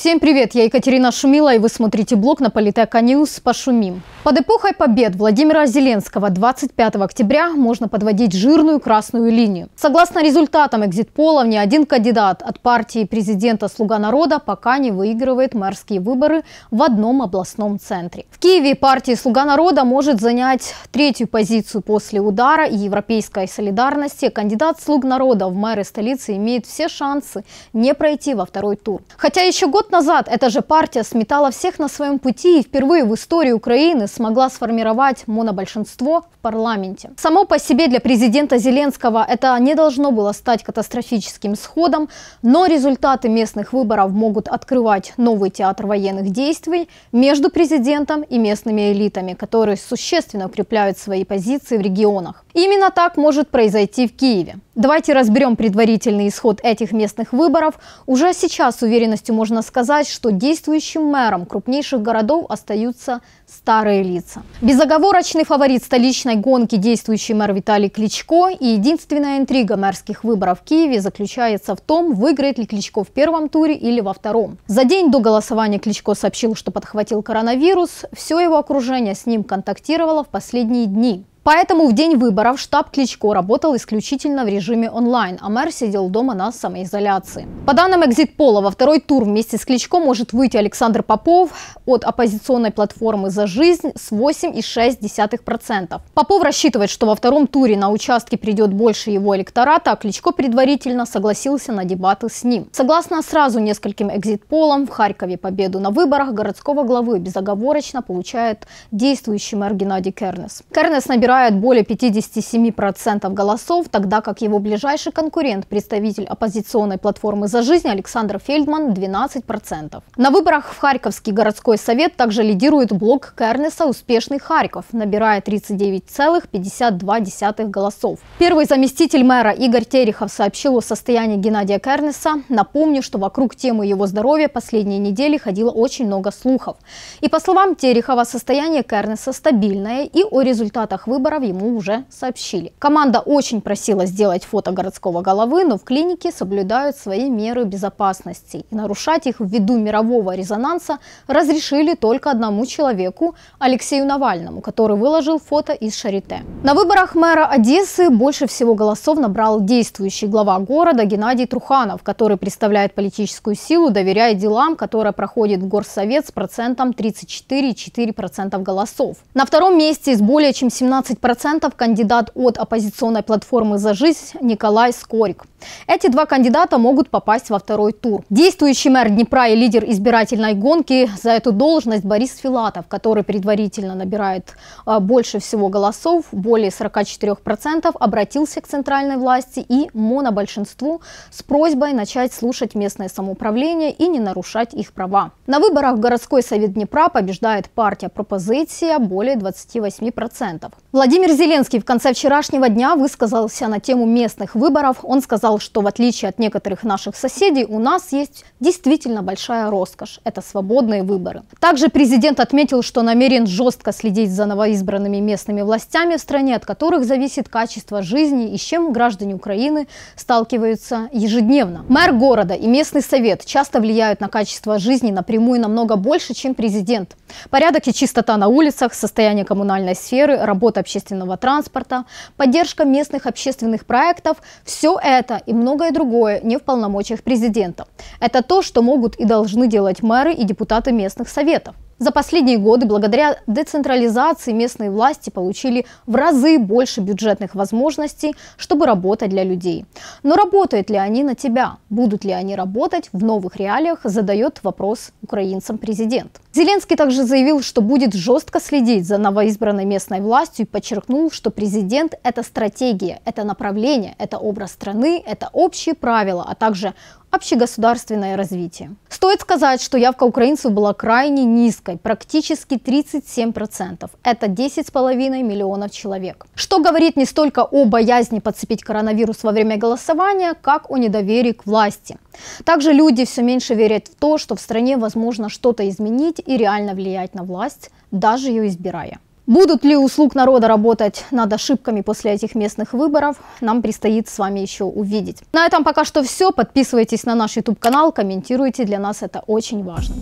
Всем привет, я Екатерина Шумила, и вы смотрите блог на Политека Ньюс «Пошумим». Под эпохой побед Владимира Зеленского 25 октября можно подводить жирную красную линию. Согласно результатам экзит-полов, ни один кандидат от партии президента «Слуга народа» пока не выигрывает мэрские выборы в одном областном центре. В Киеве партия «Слуга народа» может занять третью позицию после удара и европейской солидарности. Кандидат «Слуг народа» в мэры столицы имеет все шансы не пройти во второй тур. Хотя еще год назад эта же партия сметала всех на своем пути и впервые в истории Украины смогла сформировать монобольшинство в парламенте. Само по себе для президента Зеленского это не должно было стать катастрофическим сходом, но результаты местных выборов могут открывать новый театр военных действий между президентом и местными элитами, которые существенно укрепляют свои позиции в регионах. Именно так может произойти в Киеве. Давайте разберем предварительный исход этих местных выборов. Уже сейчас с уверенностью можно сказать, что действующим мэром крупнейших городов остаются старые лица. Безоговорочный фаворит столичной гонки действующий мэр Виталий Кличко и единственная интрига мэрских выборов в Киеве заключается в том, выиграет ли Кличко в первом туре или во втором. За день до голосования Кличко сообщил, что подхватил коронавирус. Все его окружение с ним контактировало в последние дни. Поэтому в день выборов штаб Кличко работал исключительно в режиме онлайн, а мэр сидел дома на самоизоляции. По данным экзит-пола, во второй тур вместе с Кличко может выйти Александр Попов от оппозиционной платформы «За жизнь» с 8,6%. Попов рассчитывает, что во втором туре на участке придет больше его электората, а Кличко предварительно согласился на дебаты с ним. Согласно сразу нескольким экзит-полам, в Харькове победу на выборах городского главы безоговорочно получает действующий мэр Геннадий Кернес. Кернес набирает набирает более 57% голосов, тогда как его ближайший конкурент, представитель оппозиционной платформы «За жизнь» Александр Фельдман – 12%. На выборах в Харьковский городской совет также лидирует блок Кернеса «Успешный Харьков», набирая 39,52 голосов. Первый заместитель мэра Игорь Терехов сообщил о состоянии Геннадия Кернеса. Напомню, что вокруг темы его здоровья последние недели ходило очень много слухов. И по словам Терехова, состояние Кернеса стабильное и о результатах выборов выборов ему уже сообщили. Команда очень просила сделать фото городского головы, но в клинике соблюдают свои меры безопасности. И нарушать их ввиду мирового резонанса разрешили только одному человеку, Алексею Навальному, который выложил фото из Шарите. На выборах мэра Одессы больше всего голосов набрал действующий глава города Геннадий Труханов, который представляет политическую силу, доверяя делам, которая проходит в горсовет с процентом 34,4% голосов. На втором месте с более чем 17 20% кандидат от оппозиционной платформы «За жизнь» Николай Скорик. Эти два кандидата могут попасть во второй тур. Действующий мэр Днепра и лидер избирательной гонки за эту должность Борис Филатов, который предварительно набирает а, больше всего голосов, более 44%, обратился к центральной власти и монобольшинству с просьбой начать слушать местное самоуправление и не нарушать их права. На выборах в городской совет Днепра побеждает партия «Пропозиция» более 28%. Владимир Зеленский в конце вчерашнего дня высказался на тему местных выборов. Он сказал, что в отличие от некоторых наших соседей, у нас есть действительно большая роскошь. Это свободные выборы. Также президент отметил, что намерен жестко следить за новоизбранными местными властями в стране, от которых зависит качество жизни и с чем граждане Украины сталкиваются ежедневно. Мэр города и местный совет часто влияют на качество жизни напрямую намного больше, чем президент. Порядок и чистота на улицах, состояние коммунальной сферы, работа общественного транспорта, поддержка местных общественных проектов – все это и многое другое не в полномочиях президента. Это то, что могут и должны делать мэры и депутаты местных советов. За последние годы благодаря децентрализации местные власти получили в разы больше бюджетных возможностей, чтобы работать для людей. Но работают ли они на тебя? Будут ли они работать в новых реалиях, задает вопрос украинцам президент. Зеленский также заявил, что будет жестко следить за новоизбранной местной властью и подчеркнул, что президент – это стратегия, это направление, это образ страны, это общие правила, а также общегосударственное развитие. Стоит сказать, что явка украинцев была крайне низкой, практически 37%. Это 10,5 миллионов человек. Что говорит не столько о боязни подцепить коронавирус во время голосования, как о недоверии к власти. Также люди все меньше верят в то, что в стране возможно что-то изменить и реально влиять на власть, даже ее избирая. Будут ли услуг народа работать над ошибками после этих местных выборов, нам предстоит с вами еще увидеть. На этом пока что все. Подписывайтесь на наш YouTube-канал, комментируйте, для нас это очень важно.